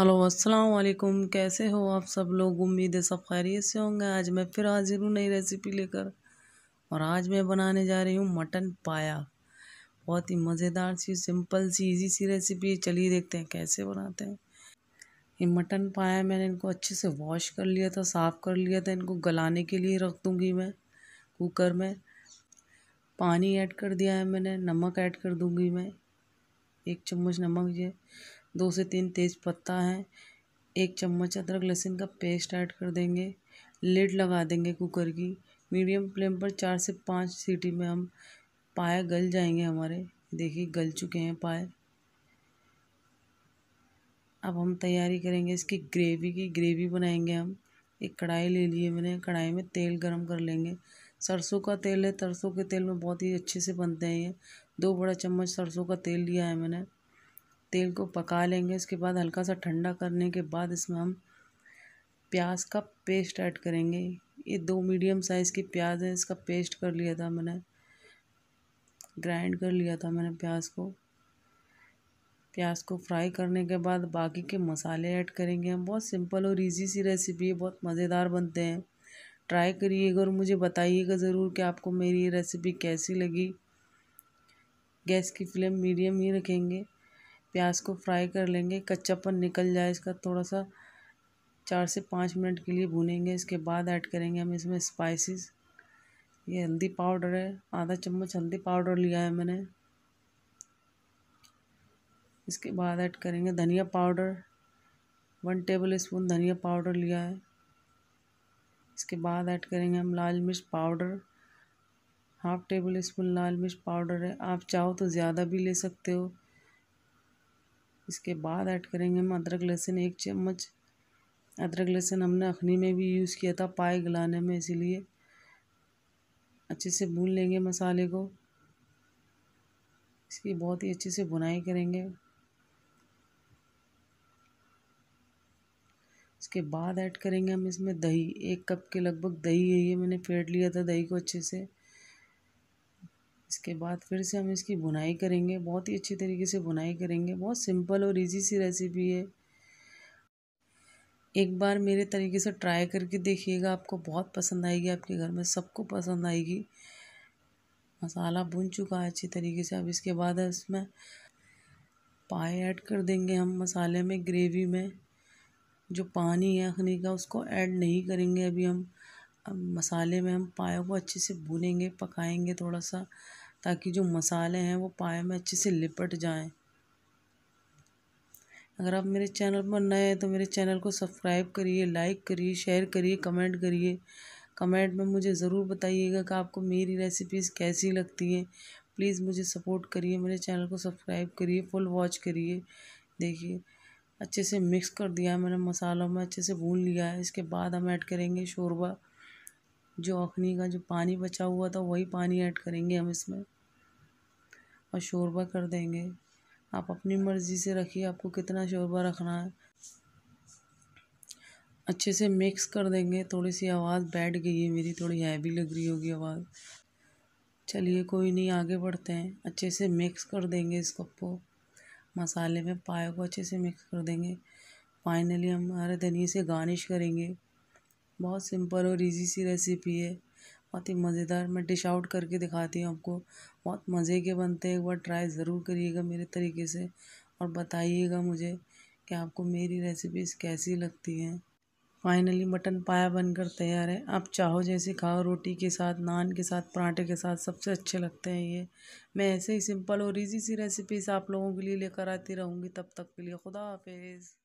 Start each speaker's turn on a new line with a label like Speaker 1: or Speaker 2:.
Speaker 1: hello अस्सलाम वालेकुम कैसे हो आप सब लोग उम्मीद है सब खैरियत से होंगे आज मैं फिर हाजिर हूँ नई रेसिपी लेकर और आज मैं बनाने जा रही हूँ मटन पाया बहुत ही मज़ेदार सी सिंपल सी इजी सी रेसिपी है चलिए देखते हैं कैसे बनाते हैं ये मटन पाया मैंने इनको अच्छे से वॉश कर लिया था साफ़ कर लिया था इनको गलाने के लिए रख दूँगी मैं कुकर में पानी ऐड कर दिया है मैंने नमक ऐड कर दूँगी मैं एक चम्मच नमक ये दो से तीन तेज पत्ता है एक चम्मच अदरक लहसुन का पेस्ट ऐड कर देंगे लेड लगा देंगे कुकर की मीडियम फ्लेम पर चार से पाँच सीटी में हम पाए गल जाएंगे हमारे देखिए गल चुके हैं पाए अब हम तैयारी करेंगे इसकी ग्रेवी की ग्रेवी बनाएंगे हम एक कढ़ाई ले लिए मैंने कढ़ाई में तेल गरम कर लेंगे सरसों का तेल है सरसों के तेल में बहुत ही अच्छे से बनते हैं ये दो बड़ा चम्मच सरसों का तेल लिया है मैंने तेल को पका लेंगे उसके बाद हल्का सा ठंडा करने के बाद इसमें हम प्याज का पेस्ट ऐड करेंगे ये दो मीडियम साइज़ की प्याज है इसका पेस्ट कर लिया था मैंने ग्राइंड कर लिया था मैंने प्याज को प्याज को फ्राई करने के बाद बाकी के मसाले ऐड करेंगे हम बहुत सिंपल और इजी सी रेसिपी है बहुत मज़ेदार बनते हैं ट्राई करिएगा और मुझे बताइएगा ज़रूर कि आपको मेरी ये रेसिपी कैसी लगी गैस की फ्लेम मीडियम ही रखेंगे प्याज को फ्राई कर लेंगे कच्चापन निकल जाए इसका थोड़ा सा चार से पाँच मिनट के लिए भूनेंगे इसके बाद ऐड करेंगे हम इसमें स्पाइसेस ये हल्दी पाउडर है आधा चम्मच हल्दी पाउडर लिया है मैंने इसके बाद ऐड करेंगे धनिया पाउडर वन टेबल स्पून धनिया पाउडर लिया है इसके बाद ऐड करेंगे हम लाल मिर्च पाउडर हाफ़ टेबल स्पून लाल मिर्च पाउडर है आप चाहो तो ज़्यादा भी ले सकते हो इसके बाद ऐड करेंगे हम अदरक लहसुन एक चम्मच अदरक लहसुन हमने अखनी में भी यूज़ किया था पाए गलाने में इसीलिए अच्छे से भून लेंगे मसाले को इसकी बहुत ही अच्छे से बुनाई करेंगे इसके बाद ऐड करेंगे हम इसमें दही एक कप के लगभग दही है ये मैंने फेंट लिया था दही को अच्छे से इसके बाद फिर से हम इसकी बुनाई करेंगे बहुत ही अच्छी तरीके से बुनाई करेंगे बहुत सिंपल और इजी सी रेसिपी है एक बार मेरे तरीके से ट्राई करके देखिएगा आपको बहुत पसंद आएगी आपके घर में सबको पसंद आएगी मसाला भुन चुका है अच्छी तरीके से अब इसके बाद इसमें पाए ऐड कर देंगे हम मसाले में ग्रेवी में जो पानी है अखनी का उसको ऐड नहीं करेंगे अभी हम मसाले में हम पायों को अच्छे से भूनेंगे पकाएंगे थोड़ा सा ताकि जो मसाले हैं वो पाए में अच्छे से लिपट जाएं अगर आप मेरे चैनल पर नए हैं तो मेरे चैनल को सब्सक्राइब करिए लाइक करिए शेयर करिए कमेंट करिए कमेंट में मुझे ज़रूर बताइएगा कि आपको मेरी रेसिपीज़ कैसी लगती हैं प्लीज़ मुझे सपोर्ट करिए मेरे चैनल को सब्सक्राइब करिए फुल वॉच करिए देखिए अच्छे से मिक्स कर दिया है मैंने मसालों में अच्छे से भून लिया है इसके बाद हम ऐड करेंगे शोरबा जो अखनी का जो पानी बचा हुआ था वही पानी ऐड करेंगे हम इसमें और शोरबा कर देंगे आप अपनी मर्ज़ी से रखिए आपको कितना शोरबा रखना है अच्छे से मिक्स कर देंगे थोड़ी सी आवाज़ बैठ गई है मेरी थोड़ी हैवी लग रही होगी आवाज़ चलिए कोई नहीं आगे बढ़ते हैं अच्छे से मिक्स कर देंगे इस कप को मसाले में पाए को अच्छे से मिक्स कर देंगे फाइनली हम हमारे धनिए से गार्निश करेंगे बहुत सिंपल और इजी सी रेसिपी है बहुत ही मज़ेदार मैं डिश आउट करके दिखाती हूँ आपको बहुत मज़े के बनते हैं एक बार ट्राई ज़रूर करिएगा मेरे तरीके से और बताइएगा मुझे कि आपको मेरी रेसिपीज़ कैसी लगती हैं फाइनली मटन पाया बनकर तैयार है आप चाहो जैसे खाओ रोटी के साथ नान के साथ पराठे के साथ सबसे अच्छे लगते हैं ये मैं ऐसे ही सिंपल और इजी सी रेसिपीज़ आप लोगों के लिए लेकर आती रहूँगी तब तक के लिए खुदा हाफिज़